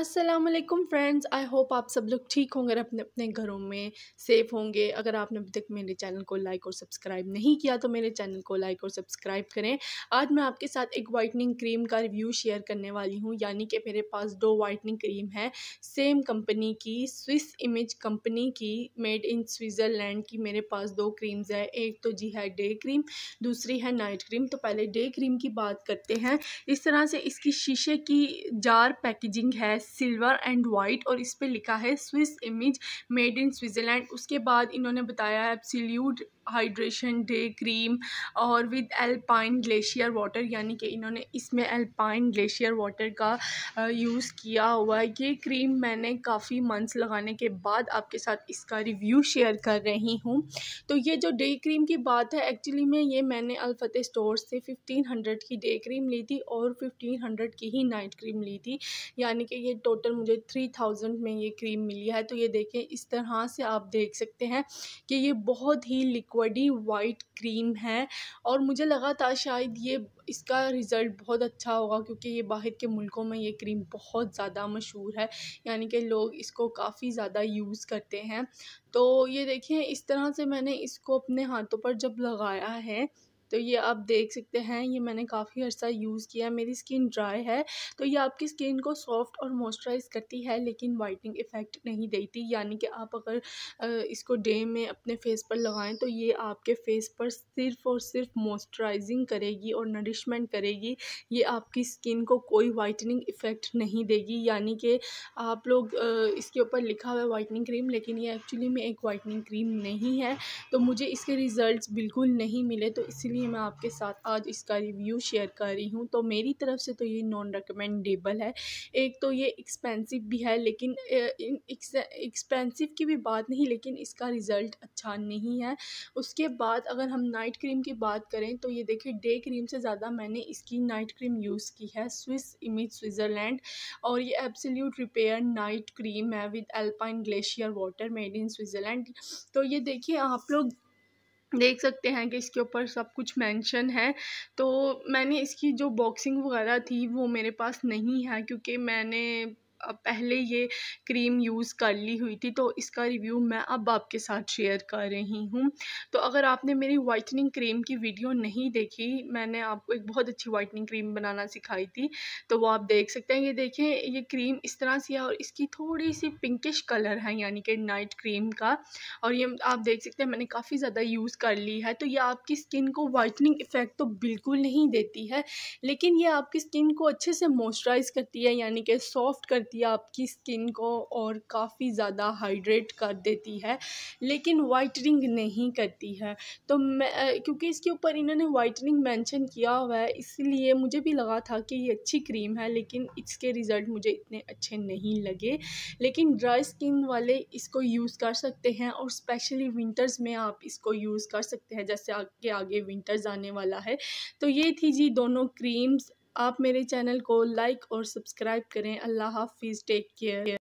अस्सलाम वालेकुम friends I hope आप सब लोग ठीक होंगे अपने अपने घरों में सेफ़ होंगे अगर आपने अभी तक मेरे चैनल को लाइक और सब्सक्राइब नहीं किया तो मेरे चैनल को लाइक और सब्सक्राइब करें आज मैं आपके साथ एक वाइटनिंग क्रीम का रिव्यू शेयर करने वाली हूँ यानी कि मेरे पास दो वाइटनिंग क्रीम है सेम कंपनी की स्विस इमेज कंपनी की मेड इन स्विट्ज़रलैंड की मेरे पास दो क्रीम्स है एक तो जी है डे क्रीम दूसरी है नाइट क्रीम तो पहले डे क्रीम की बात करते हैं इस तरह से इसकी शीशे की जार पैकेजिंग है सिल्वर एंड वाइट और इस पर लिखा है Swiss image made in Switzerland उसके बाद इन्होंने बताया है सिल्यूड हाइड्रेशन डे क्रीम और विद एल्पाइन ग्लेशियर वाटर यानी कि इन्होंने इसमें एल्पाइन ग्लेशियर वाटर का यूज़ किया हुआ है ये क्रीम मैंने काफ़ी मंथ्स लगाने के बाद आपके साथ इसका रिव्यू शेयर कर रही हूँ तो ये जो डे क्रीम की बात है एक्चुअली में ये मैंने अलफतः स्टोर से फिफ्टीन हंड्रेड की डे क्रीम ली थी और फिफ्टीन हंड्रेड की ही नाइट क्रीम ली थी यानी कि ये टोटल मुझे थ्री थाउजेंड में ये क्रीम मिली है तो ये देखें इस तरह से आप देख सकते हैं कि ये बहुत ही लिक्विड बॉडी वाइट क्रीम है और मुझे लगा था शायद ये इसका रिज़ल्ट बहुत अच्छा होगा क्योंकि ये बाहर के मुल्कों में ये क्रीम बहुत ज़्यादा मशहूर है यानी कि लोग इसको काफ़ी ज़्यादा यूज़ करते हैं तो ये देखें इस तरह से मैंने इसको अपने हाथों पर जब लगाया है तो ये आप देख सकते हैं ये मैंने काफ़ी अर्सा यूज़ किया मेरी स्किन ड्राई है तो ये आपकी स्किन को सॉफ्ट और मॉइस्चराइज करती है लेकिन वाइटनिंग इफ़ेक्ट नहीं देती यानी कि आप अगर इसको डे में अपने फेस पर लगाएं तो ये आपके फेस पर सिर्फ और सिर्फ मॉइस्चराइजिंग करेगी और नरिशमेंट करेगी ये आपकी स्किन को कोई वाइटनिंग इफ़ेक्ट नहीं देगी यानी कि आप लोग इसके ऊपर लिखा हुआ है वाइटनिंग क्रीम लेकिन ये एक्चुअली में एक वाइटनिंग क्रीम नहीं है तो मुझे इसके रिज़ल्ट बिल्कुल नहीं मिले तो इसलिए इसलिए मैं आपके साथ आज इसका रिव्यू शेयर कर रही हूँ तो मेरी तरफ से तो ये नॉन रिकमेंडेबल है एक तो ये एक्सपेंसिव भी है लेकिन एक्सपेंसिव की भी बात नहीं लेकिन इसका रिज़ल्ट अच्छा नहीं है उसके बाद अगर हम नाइट क्रीम की बात करें तो ये देखिए डे क्रीम से ज़्यादा मैंने इसकी नाइट क्रीम यूज़ की है स्विस इमेज स्विट्ज़रलैंड और ये एब्सोल्यूट रिपेयर नाइट क्रीम है with alpine glacier water made in Switzerland तो ये देखिए आप लोग देख सकते हैं कि इसके ऊपर सब कुछ मेंशन है तो मैंने इसकी जो बॉक्सिंग वगैरह थी वो मेरे पास नहीं है क्योंकि मैंने पहले ये क्रीम यूज़ कर ली हुई थी तो इसका रिव्यू मैं अब आपके साथ शेयर कर रही हूँ तो अगर आपने मेरी वाइटनिंग क्रीम की वीडियो नहीं देखी मैंने आपको एक बहुत अच्छी वाइटनिंग क्रीम बनाना सिखाई थी तो वो आप देख सकते हैं ये देखें ये क्रीम इस तरह से है और इसकी थोड़ी सी पिंकिश कलर है यानी कि नाइट क्रीम का और ये आप देख सकते हैं मैंने काफ़ी ज़्यादा यूज़ कर ली है तो ये आपकी स्किन को वाइटनिंग इफ़ेक्ट तो बिल्कुल नहीं देती है लेकिन ये आपकी स्किन को अच्छे से मॉइस्चराइज़ करती है यानी कि सॉफ्ट कर देती है आपकी स्किन को और काफ़ी ज़्यादा हाइड्रेट कर देती है लेकिन वाइटनिंग नहीं करती है तो मैं क्योंकि इसके ऊपर इन्होंने वाइटनिंग मेंशन किया हुआ है इसलिए मुझे भी लगा था कि ये अच्छी क्रीम है लेकिन इसके रिज़ल्ट मुझे इतने अच्छे नहीं लगे लेकिन ड्राई स्किन वाले इसको यूज़ कर सकते हैं और स्पेशली विंटर्स में आप इसको यूज़ कर सकते हैं जैसे आपके आगे विंटर्स आने वाला है तो ये थी जी दोनों क्रीम्स आप मेरे चैनल को लाइक और सब्सक्राइब करें अल्लाह हाफिज़ टेक केयर